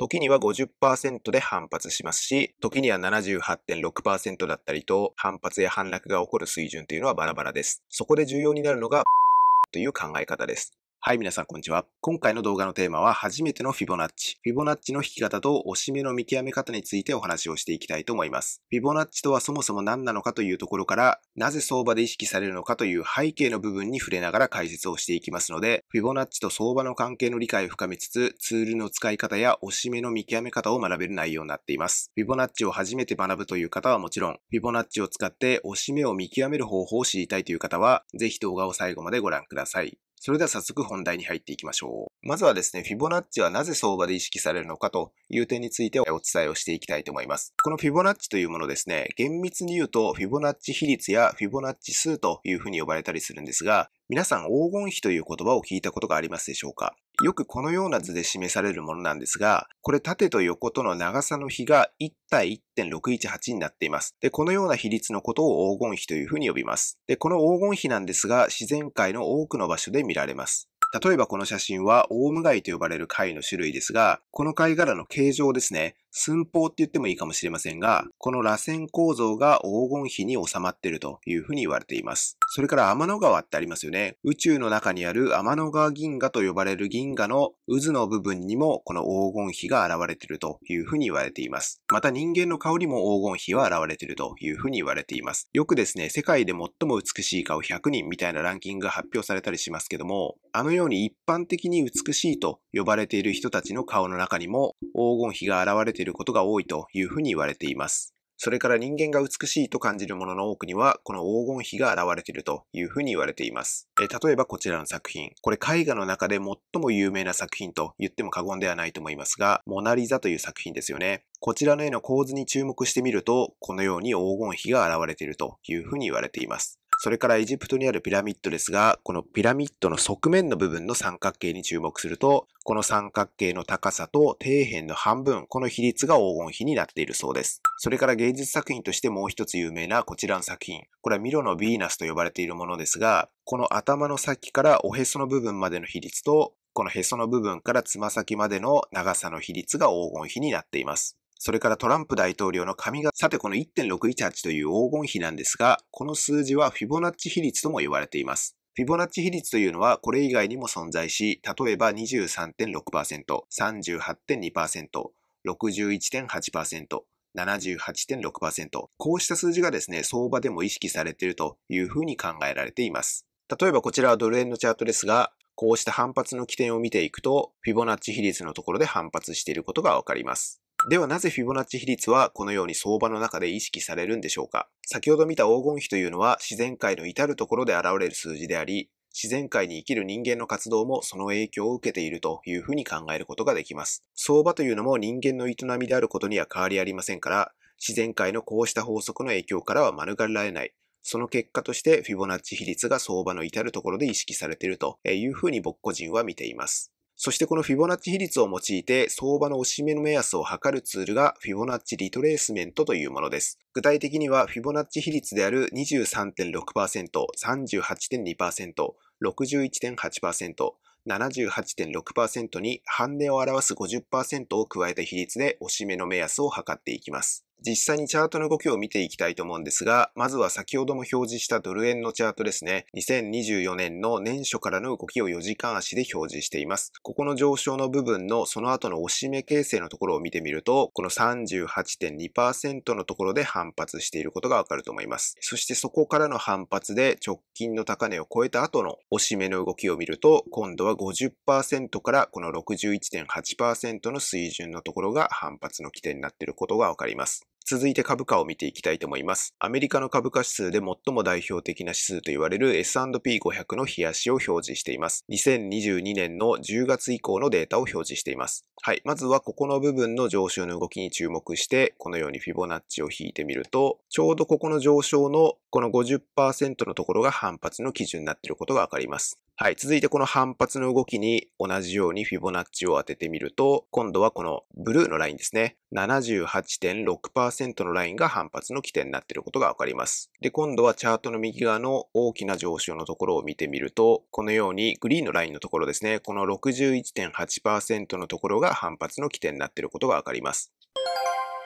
時には50%で反発しますし、時には78.6%だったりと、反発や反落が起こる水準というのはバラバラです。そこで重要になるのが、という考え方です。はい、皆さん、こんにちは。今回の動画のテーマは、初めてのフィボナッチ。フィボナッチの弾き方と、押し目の見極め方についてお話をしていきたいと思います。フィボナッチとはそもそも何なのかというところから、なぜ相場で意識されるのかという背景の部分に触れながら解説をしていきますので、フィボナッチと相場の関係の理解を深めつつ、ツールの使い方や押し目の見極め方を学べる内容になっています。フィボナッチを初めて学ぶという方はもちろん、フィボナッチを使って押し目を見極める方法を知りたいという方は、ぜひ動画を最後までご覧ください。それでは早速本題に入っていきましょう。まずはですね、フィボナッチはなぜ相場で意識されるのかという点についてお伝えをしていきたいと思います。このフィボナッチというものですね、厳密に言うとフィボナッチ比率やフィボナッチ数というふうに呼ばれたりするんですが、皆さん黄金比という言葉を聞いたことがありますでしょうかよくこのような図で示されるものなんですが、これ縦と横との長さの比が1対1.618になっています。で、このような比率のことを黄金比というふうに呼びます。で、この黄金比なんですが、自然界の多くの場所で見られます。例えばこの写真はオウムガイと呼ばれる貝の種類ですが、この貝殻の形状ですね。寸法って言ってもいいかもしれませんが、この螺旋構造が黄金比に収まっているというふうに言われています。それから天の川ってありますよね。宇宙の中にある天の川銀河と呼ばれる銀河の渦の部分にもこの黄金比が現れているというふうに言われています。また人間の顔にも黄金比は現れているというふうに言われています。よくですね、世界で最も美しい顔100人みたいなランキングが発表されたりしますけども、あのように一般的に美しいと呼ばれている人たちの顔の中にも黄金比が現れているることが多いというふうに言われています。それから人間が美しいと感じるものの多くには、この黄金比が現れているというふうに言われています。え例えばこちらの作品。これ絵画の中で最も有名な作品と言っても過言ではないと思いますが、モナリザという作品ですよね。こちらの絵の構図に注目してみると、このように黄金比が現れているというふうに言われています。それからエジプトにあるピラミッドですが、このピラミッドの側面の部分の三角形に注目すると、この三角形の高さと底辺の半分、この比率が黄金比になっているそうです。それから芸術作品としてもう一つ有名なこちらの作品。これはミロのヴィーナスと呼ばれているものですが、この頭の先からおへその部分までの比率と、このへその部分からつま先までの長さの比率が黄金比になっています。それからトランプ大統領の紙が、さてこの1.618という黄金比なんですが、この数字はフィボナッチ比率とも言われています。フィボナッチ比率というのはこれ以外にも存在し、例えば23.6%、38.2%、61.8%、78.6%。こうした数字がですね、相場でも意識されているというふうに考えられています。例えばこちらはドル円のチャートですが、こうした反発の起点を見ていくと、フィボナッチ比率のところで反発していることがわかります。ではなぜフィボナッチ比率はこのように相場の中で意識されるんでしょうか先ほど見た黄金比というのは自然界の至るところで現れる数字であり、自然界に生きる人間の活動もその影響を受けているというふうに考えることができます。相場というのも人間の営みであることには変わりありませんから、自然界のこうした法則の影響からは免れられない。その結果としてフィボナッチ比率が相場の至るところで意識されているというふうに僕個人は見ています。そしてこのフィボナッチ比率を用いて相場の押し目の目安を測るツールがフィボナッチリトレースメントというものです。具体的にはフィボナッチ比率である23.6%、38.2%、61.8%、78.6%に半値を表す50%を加えた比率で押し目の目安を測っていきます。実際にチャートの動きを見ていきたいと思うんですが、まずは先ほども表示したドル円のチャートですね。2024年の年初からの動きを4時間足で表示しています。ここの上昇の部分のその後の押し目形成のところを見てみると、この38.2%のところで反発していることがわかると思います。そしてそこからの反発で直近の高値を超えた後の押し目の動きを見ると、今度は50%からこの61.8%の水準のところが反発の起点になっていることがわかります。続いて株価を見ていきたいと思います。アメリカの株価指数で最も代表的な指数と言われる S&P500 の冷やしを表示しています。2022年の10月以降のデータを表示しています。はい。まずはここの部分の上昇の動きに注目して、このようにフィボナッチを引いてみると、ちょうどここの上昇のこの50%のところが反発の基準になっていることがわかります。はい。続いてこの反発の動きに同じようにフィボナッチを当ててみると、今度はこのブルーのラインですね。78.6%のラインが反発の起点になっていることがわかります。で、今度はチャートの右側の大きな上昇のところを見てみると、このようにグリーンのラインのところですね。この61.8%のところが反発の起点になっていることがわかります。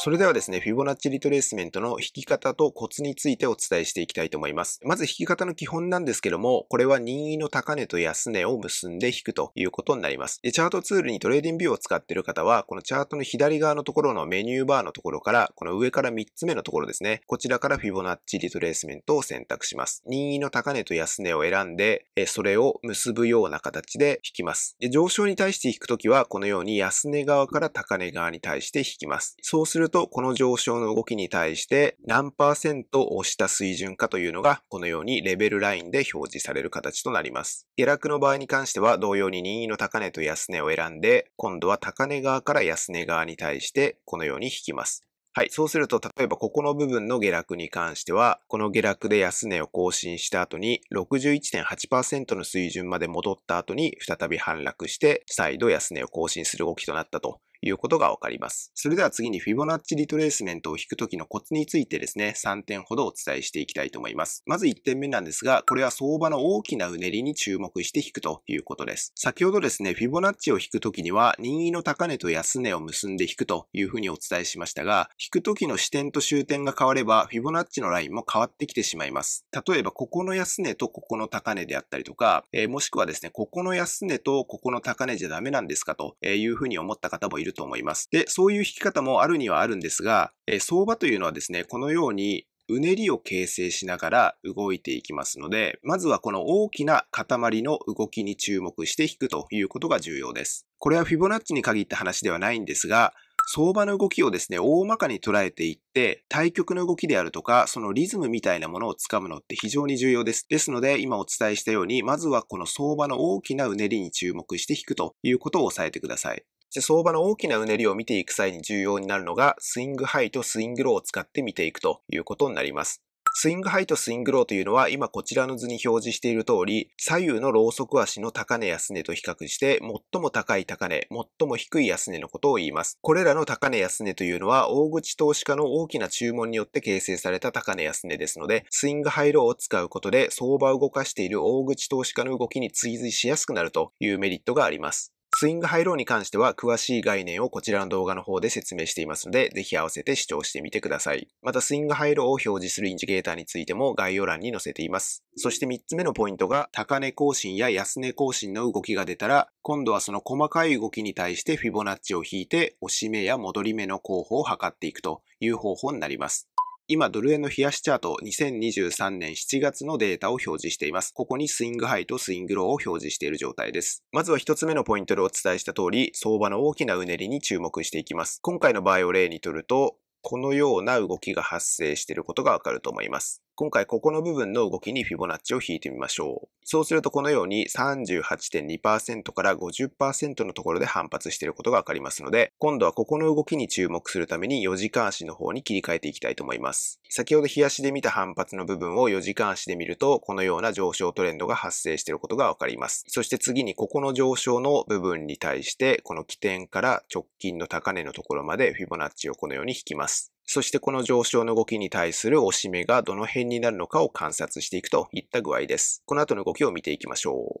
それではですね、フィボナッチリトレースメントの弾き方とコツについてお伝えしていきたいと思います。まず弾き方の基本なんですけども、これは任意の高値と安値を結んで引くということになります。で、チャートツールにトレーディングビューを使っている方は、このチャートの左側のところのメニューバーのところから、この上から3つ目のところですね、こちらからフィボナッチリトレースメントを選択します。任意の高値と安値を選んで、それを結ぶような形で引きます。で、上昇に対して引くときは、このように安値側から高値側に対して引きます。そうするると、この上昇の動きに対して何パーセントをした水準かというのが、このようにレベルラインで表示される形となります。下落の場合に関しては、同様に任意の高値と安値を選んで、今度は高値側から安値側に対して、このように引きます。はい。そうすると、例えばここの部分の下落に関しては、この下落で安値を更新した後に、61.8%の水準まで戻った後に、再び反落して、再度安値を更新する動きとなったということがわかります。それでは次にフィボナッチリトレースメントを引くときのコツについてですね、3点ほどお伝えしていきたいと思います。まず1点目なんですが、これは相場の大きなうねりに注目して引くということです。先ほどですね、フィボナッチを引くときには、任意の高値と安値を結んで引くというふうにお伝えしましたが、引くときの視点と終点が変われば、フィボナッチのラインも変わってきてしまいます。例えば、ここの安値とここの高値であったりとか、えー、もしくはですね、ここの安値とここの高値じゃダメなんですかというふうに思った方もいるると思います。で、そういう弾き方もあるにはあるんですが、え相場というのはですね、このようにうねりを形成しながら動いていきますので、まずはこの大きな塊の動きに注目して弾くということが重要です。これはフィボナッチに限った話ではないんですが、相場の動きをですね、大まかに捉えていって、対局の動きであるとか、そのリズムみたいなものをつかむのって非常に重要です。ですので、今お伝えしたように、まずはこの相場の大きなうねりに注目して弾くということを押さえてください。じゃ相場の大きなうねりを見ていく際に重要になるのが、スイングハイとスイングローを使って見ていくということになります。スイングハイとスイングローというのは今こちらの図に表示している通り、左右のローソク足の高値安値と比較して、最も高い高値、最も低い安値のことを言います。これらの高値安値というのは、大口投資家の大きな注文によって形成された高値安値ですので、スイングハイローを使うことで相場を動かしている大口投資家の動きに追随しやすくなるというメリットがあります。スイングハイローに関しては詳しい概念をこちらの動画の方で説明していますので、ぜひ合わせて視聴してみてください。またスイングハイローを表示するインジゲーターについても概要欄に載せています。そして3つ目のポイントが、高値更新や安値更新の動きが出たら、今度はその細かい動きに対してフィボナッチを引いて、押し目や戻り目の候補を測っていくという方法になります。今ドル円の冷やしチャート2023年7月のデータを表示しています。ここにスイングハイとスイングローを表示している状態です。まずは一つ目のポイントでお伝えした通り、相場の大きなうねりに注目していきます。今回の場合を例にとると、このような動きが発生していることがわかると思います。今回ここの部分の動きにフィボナッチを引いてみましょう。そうするとこのように38.2%から50%のところで反発していることがわかりますので、今度はここの動きに注目するために4時間足の方に切り替えていきたいと思います。先ほど日足で見た反発の部分を4時間足で見ると、このような上昇トレンドが発生していることがわかります。そして次にここの上昇の部分に対して、この起点から直近の高値のところまでフィボナッチをこのように引きます。そしてこの上昇の動きに対する押し目がどの辺になるのかを観察していくといった具合です。この後の動きを見ていきましょう。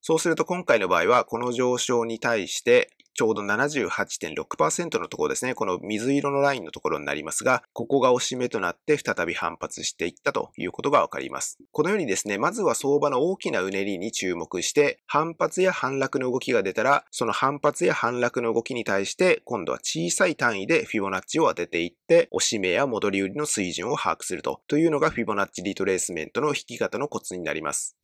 そうすると今回の場合は、この上昇に対してちょうど78.6%のところですね、この水色のラインのところになりますが、ここが押し目となって再び反発していったということがわかります。このようにですね、まずは相場の大きなうねりに注目して、反発や反落の動きが出たら、その反発や反落の動きに対して、今度は小さい単位でフィボナッチを当てていって、押し目や戻り売りの水準を把握すると、というのがフィボナッチリトレースメントの引き方のコツになります。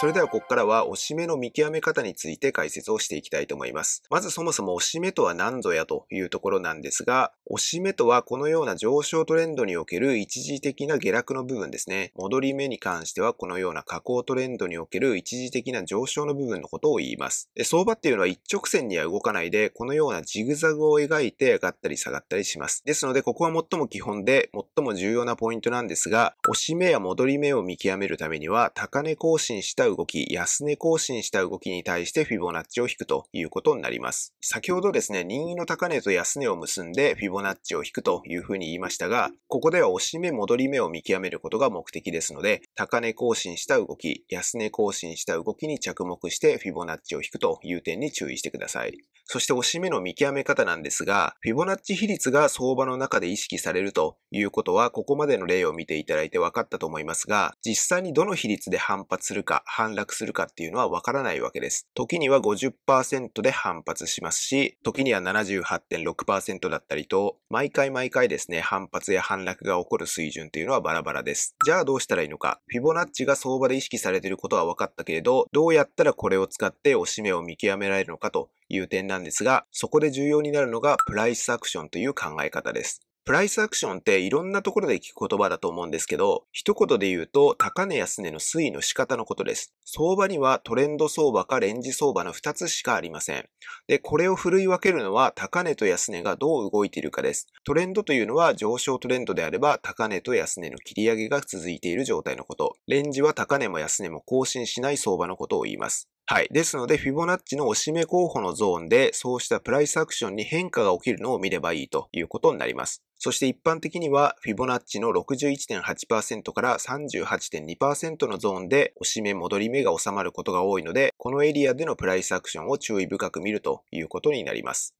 それではここからは、押し目の見極め方について解説をしていきたいと思います。まずそもそも押し目とは何ぞやというところなんですが、押し目とはこのような上昇トレンドにおける一時的な下落の部分ですね。戻り目に関してはこのような下降トレンドにおける一時的な上昇の部分のことを言います。で相場っていうのは一直線には動かないで、このようなジグザグを描いて上がったり下がったりします。ですので、ここは最も基本で、最も重要なポイントなんですが、押し目や戻り目を見極めるためには、高値更新した動き、安値更新した動きに対してフィボナッチを引くということになります。先ほどですね、任意の高値と安値を結んでフィボナッチを引くというふうに言いましたが、ここでは押し目戻り目を見極めることが目的ですので、高値更新した動き、安値更新した動きに着目してフィボナッチを引くという点に注意してください。そして押し目の見極め方なんですが、フィボナッチ比率が相場の中で意識されるということは、ここまでの例を見ていただいて分かったと思いますが、実際にどの比率で反発するか、反落するかっていうのはわからないわけです。時には50%で反発しますし、時には78.6%だったりと、毎回毎回ですね、反発や反落が起こる水準っていうのはバラバラです。じゃあどうしたらいいのか。フィボナッチが相場で意識されていることはわかったけれど、どうやったらこれを使って押し目を見極められるのかという点なんですが、そこで重要になるのがプライスアクションという考え方です。プライスアクションっていろんなところで聞く言葉だと思うんですけど、一言で言うと高値安値の推移の仕方のことです。相場にはトレンド相場かレンジ相場の二つしかありません。で、これを振るい分けるのは高値と安値がどう動いているかです。トレンドというのは上昇トレンドであれば高値と安値の切り上げが続いている状態のこと。レンジは高値も安値も更新しない相場のことを言います。はい。ですので、フィボナッチのおしめ候補のゾーンで、そうしたプライスアクションに変化が起きるのを見ればいいということになります。そして一般的には、フィボナッチの61.8%から38.2%のゾーンで、押し目戻り目が収まることが多いので、このエリアでのプライスアクションを注意深く見るということになります。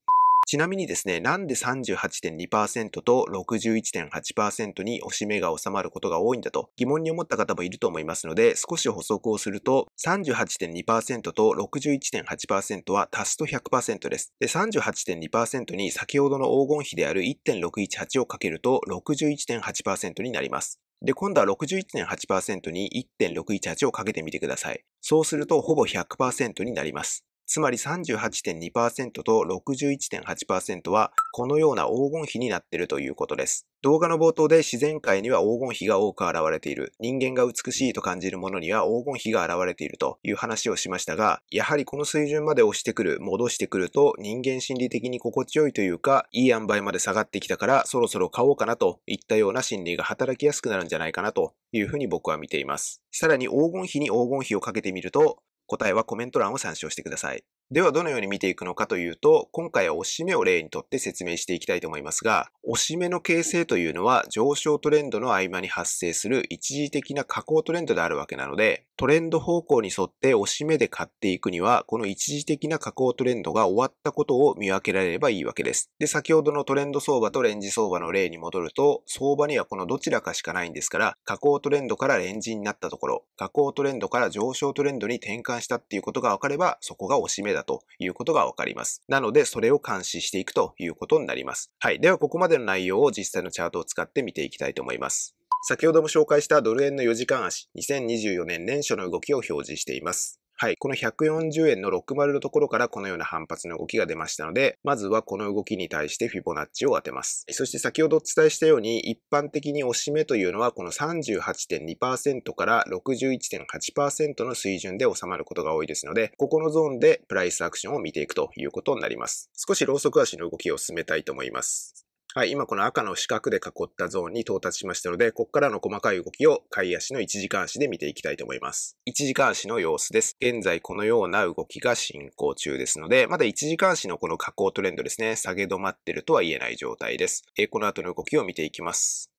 ちなみにですね、なんで38.2%と61.8%に押し目が収まることが多いんだと疑問に思った方もいると思いますので、少し補足をすると、38.2%と61.8%は足すと100%です。で、38.2%に先ほどの黄金比である1.618をかけると61.8%になります。で、今度は61.8%に1.618をかけてみてください。そうするとほぼ100%になります。つまり38.2%と61.8%はこのような黄金比になっているということです。動画の冒頭で自然界には黄金比が多く現れている。人間が美しいと感じるものには黄金比が現れているという話をしましたが、やはりこの水準まで押してくる、戻してくると人間心理的に心地よいというか、いい塩梅まで下がってきたからそろそろ買おうかなといったような心理が働きやすくなるんじゃないかなというふうに僕は見ています。さらに黄金比に黄金比をかけてみると、答えはコメント欄を参照してください。ではどのように見ていくのかというと、今回は押し目を例にとって説明していきたいと思いますが、押し目の形成というのは上昇トレンドの合間に発生する一時的な下降トレンドであるわけなので、トレンド方向に沿って押し目で買っていくには、この一時的な下降トレンドが終わったことを見分けられればいいわけです。で、先ほどのトレンド相場とレンジ相場の例に戻ると、相場にはこのどちらかしかないんですから、下降トレンドからレンジになったところ、下降トレンドから上昇トレンドに転換したっていうことが分かれば、そこが押し目だということが分かります。なので、それを監視していくということになります。はい。では、ここまでの内容を実際のチャートを使って見ていきたいと思います。先ほども紹介したドル円の4時間足、2024年年初の動きを表示しています。はい。この140円の60のところからこのような反発の動きが出ましたので、まずはこの動きに対してフィボナッチを当てます。そして先ほどお伝えしたように、一般的に押し目というのはこの38.2%から61.8%の水準で収まることが多いですので、ここのゾーンでプライスアクションを見ていくということになります。少しローソク足の動きを進めたいと思います。はい、今この赤の四角で囲ったゾーンに到達しましたので、ここからの細かい動きを買い足の1時間足で見ていきたいと思います。1時間足の様子です。現在このような動きが進行中ですので、まだ1時間足のこの下降トレンドですね、下げ止まってるとは言えない状態です。えこの後の動きを見ていきます。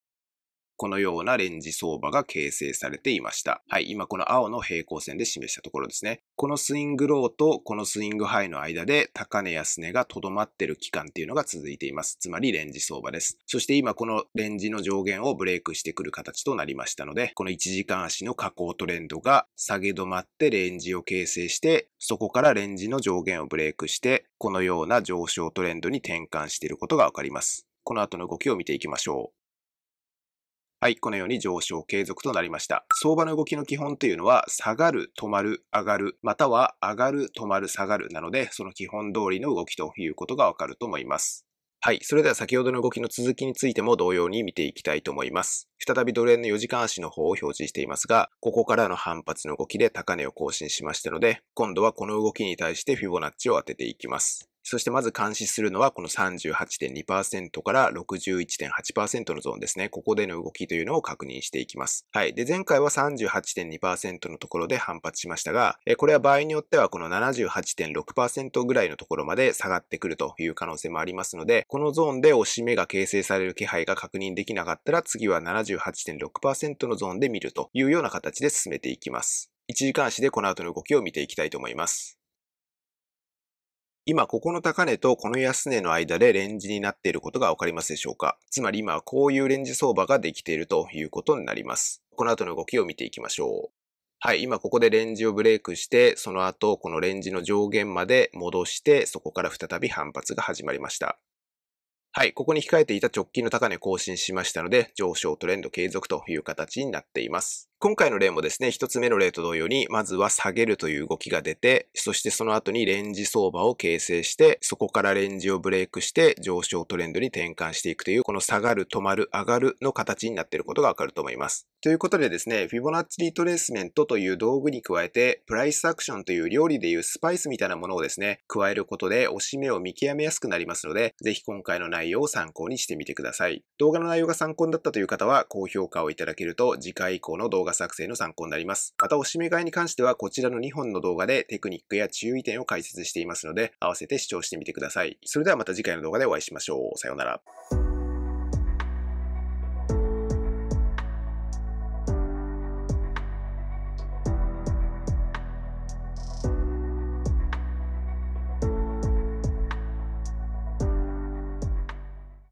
このようなレンジ相場が形成されていました。はい、今この青の平行線で示したところですね。このスイングローとこのスイングハイの間で高値安値がとどまっている期間っていうのが続いています。つまりレンジ相場です。そして今このレンジの上限をブレイクしてくる形となりましたので、この1時間足の下降トレンドが下げ止まってレンジを形成して、そこからレンジの上限をブレイクして、このような上昇トレンドに転換していることがわかります。この後の動きを見ていきましょう。はい、このように上昇継続となりました。相場の動きの基本というのは、下がる、止まる、上がる、または上がる、止まる、下がるなので、その基本通りの動きということがわかると思います。はい。それでは先ほどの動きの続きについても同様に見ていきたいと思います。再びドル円の4時間足の方を表示していますが、ここからの反発の動きで高値を更新しましたので、今度はこの動きに対してフィボナッチを当てていきます。そしてまず監視するのはこの38.2%から61.8%のゾーンですね。ここでの動きというのを確認していきます。はい。で、前回は38.2%のところで反発しましたが、これは場合によってはこの78.6%ぐらいのところまで下がってくるという可能性もありますので、このゾーンで押し目が形成される気配が確認できなかったら、次は78.6%のゾーンで見るというような形で進めていきます。1時間足でこの後の動きを見ていきたいと思います。今ここの高値とこの安値の間でレンジになっていることがわかりますでしょうかつまり今こういうレンジ相場ができているということになります。この後の動きを見ていきましょう。はい、今ここでレンジをブレイクして、その後このレンジの上限まで戻して、そこから再び反発が始まりました。はい、ここに控えていた直近の高値更新しましたので、上昇トレンド継続という形になっています。今回の例もですね、一つ目の例と同様に、まずは下げるという動きが出て、そしてその後にレンジ相場を形成して、そこからレンジをブレイクして上昇トレンドに転換していくという、この下がる、止まる、上がるの形になっていることがわかると思います。ということでですね、フィボナッチリトレースメントという道具に加えて、プライスアクションという料理でいうスパイスみたいなものをですね、加えることで、押し目を見極めやすくなりますので、ぜひ今回の内容を参考にしてみてください。動画の内容が参考になったという方は、高評価をいただけると、次回以降の動画動画作成の参考になります。また、おしめ買いに関しては、こちらの2本の動画でテクニックや注意点を解説していますので、合わせて視聴してみてください。それではまた次回の動画でお会いしましょう。さようなら。